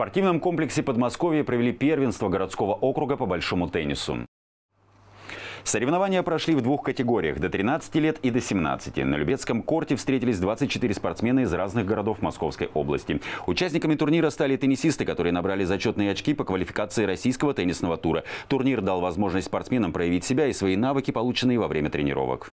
спортивном комплексе Подмосковья провели первенство городского округа по большому теннису. Соревнования прошли в двух категориях – до 13 лет и до 17. На Любецком корте встретились 24 спортсмена из разных городов Московской области. Участниками турнира стали теннисисты, которые набрали зачетные очки по квалификации российского теннисного тура. Турнир дал возможность спортсменам проявить себя и свои навыки, полученные во время тренировок.